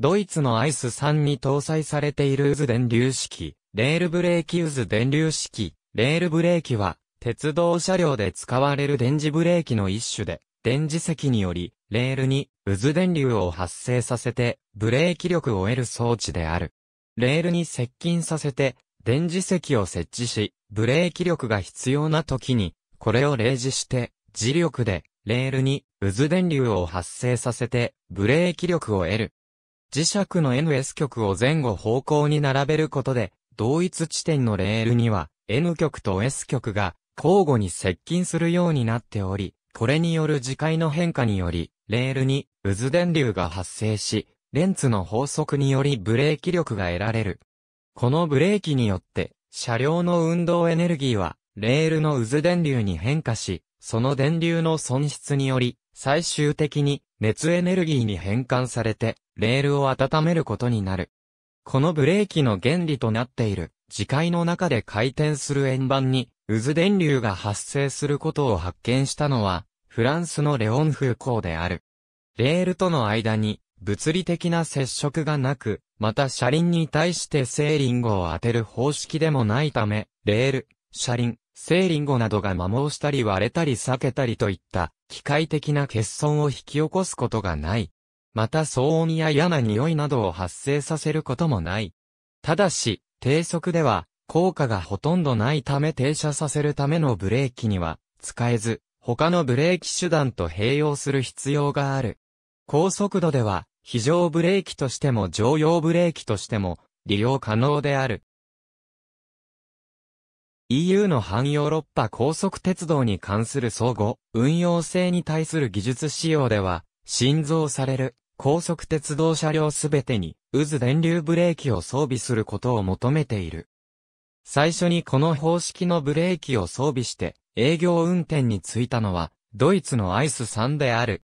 ドイツのアイス3に搭載されている渦電流式、レールブレーキ渦電流式、レールブレーキは、鉄道車両で使われる電磁ブレーキの一種で、電磁石により、レールに渦電流を発生させて、ブレーキ力を得る装置である。レールに接近させて、電磁石を設置し、ブレーキ力が必要な時に、これを例示して、磁力で、レールに渦電流を発生させて、ブレーキ力を得る。磁石の NS 極を前後方向に並べることで、同一地点のレールには N 極と S 極が交互に接近するようになっており、これによる磁界の変化により、レールに渦電流が発生し、レンツの法則によりブレーキ力が得られる。このブレーキによって、車両の運動エネルギーは、レールの渦電流に変化し、その電流の損失により、最終的に熱エネルギーに変換されて、レールを温めることになる。このブレーキの原理となっている、磁界の中で回転する円盤に、渦電流が発生することを発見したのは、フランスのレオン・風光である。レールとの間に、物理的な接触がなく、また車輪に対してセーリンゴを当てる方式でもないため、レール、車輪、セーリンゴなどが摩耗したり割れたり裂けたりといった、機械的な欠損を引き起こすことがない。また騒音や嫌な匂いなどを発生させることもない。ただし、低速では、効果がほとんどないため停車させるためのブレーキには、使えず、他のブレーキ手段と併用する必要がある。高速度では、非常ブレーキとしても常用ブレーキとしても、利用可能である。EU の反ヨーロッパ高速鉄道に関する相互、運用性に対する技術仕様では、新造される高速鉄道車両すべてに渦電流ブレーキを装備することを求めている。最初にこの方式のブレーキを装備して営業運転に就いたのはドイツのアイス3である。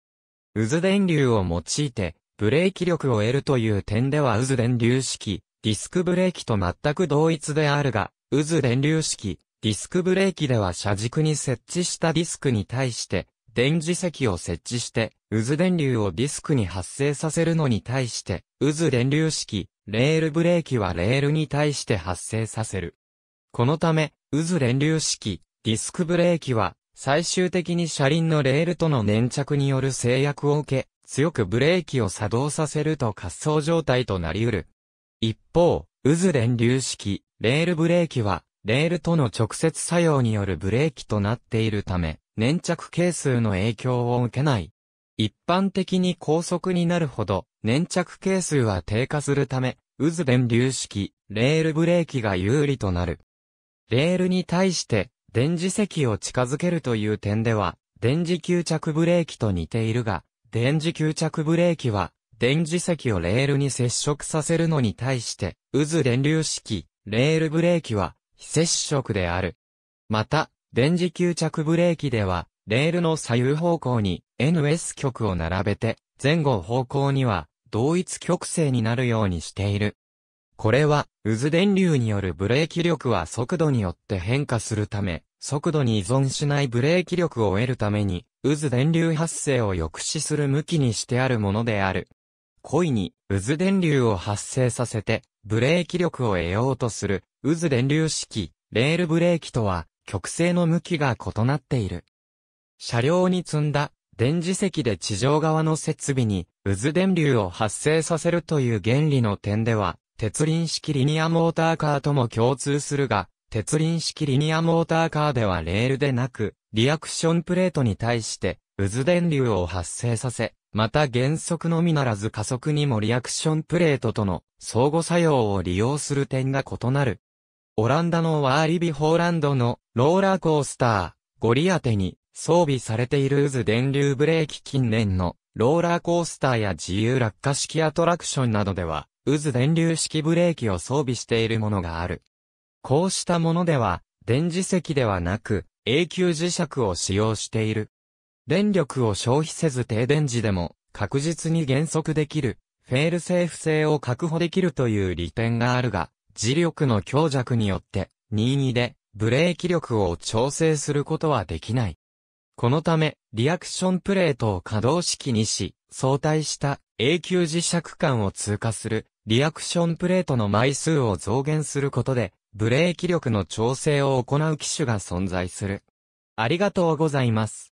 渦電流を用いてブレーキ力を得るという点では渦電流式、ディスクブレーキと全く同一であるが、渦電流式、ディスクブレーキでは車軸に設置したディスクに対して、電磁石を設置して、渦電流をディスクに発生させるのに対して、渦電流式、レールブレーキはレールに対して発生させる。このため、渦電流式、ディスクブレーキは、最終的に車輪のレールとの粘着による制約を受け、強くブレーキを作動させると滑走状態となり得る。一方、渦電流式、レールブレーキは、レールとの直接作用によるブレーキとなっているため、粘着係数の影響を受けない。一般的に高速になるほど、粘着係数は低下するため、渦電流式、レールブレーキが有利となる。レールに対して、電磁石を近づけるという点では、電磁吸着ブレーキと似ているが、電磁吸着ブレーキは、電磁石をレールに接触させるのに対して、渦電流式、レールブレーキは、非接触である。また、電磁吸着ブレーキでは、レールの左右方向に NS 極を並べて、前後方向には同一極性になるようにしている。これは、渦電流によるブレーキ力は速度によって変化するため、速度に依存しないブレーキ力を得るために、渦電流発生を抑止する向きにしてあるものである。故意に、渦電流を発生させて、ブレーキ力を得ようとする、渦電流式、レールブレーキとは、曲線の向きが異なっている。車両に積んだ電磁石で地上側の設備に渦電流を発生させるという原理の点では、鉄輪式リニアモーターカーとも共通するが、鉄輪式リニアモーターカーではレールでなく、リアクションプレートに対して渦電流を発生させ、また減速のみならず加速にもリアクションプレートとの相互作用を利用する点が異なる。オランダのワーリビ・ホーランドのローラーコースター、ゴリアテに装備されている渦電流ブレーキ近年のローラーコースターや自由落下式アトラクションなどでは渦電流式ブレーキを装備しているものがある。こうしたものでは電磁石ではなく永久磁石を使用している。電力を消費せず停電時でも確実に減速できるフェールセーフ性を確保できるという利点があるが、磁力の強弱によって、22でブレーキ力を調整することはできない。このため、リアクションプレートを可動式にし、相対した永久磁石間を通過するリアクションプレートの枚数を増減することで、ブレーキ力の調整を行う機種が存在する。ありがとうございます。